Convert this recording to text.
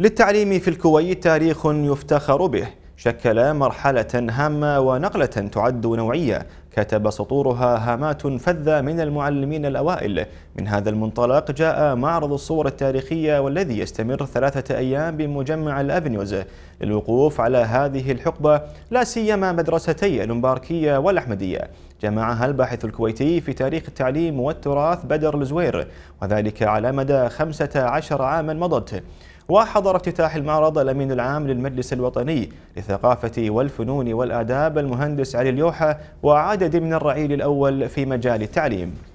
للتعليم في الكويت تاريخ يفتخر به شكل مرحلة هامة ونقلة تعد نوعية كتب سطورها هامات فذة من المعلمين الأوائل من هذا المنطلق جاء معرض الصور التاريخية والذي يستمر ثلاثة أيام بمجمع الأفنيوز للوقوف على هذه الحقبة لا سيما مدرستي الأمباركية والأحمدية جمعها الباحث الكويتي في تاريخ التعليم والتراث بدر الزوير وذلك على مدى 15 عاما مضت وحضر افتتاح المعرض الأمين العام للمجلس الوطني للثقافة والفنون والآداب المهندس علي اليوحة وعدد من الرعيل الأول في مجال التعليم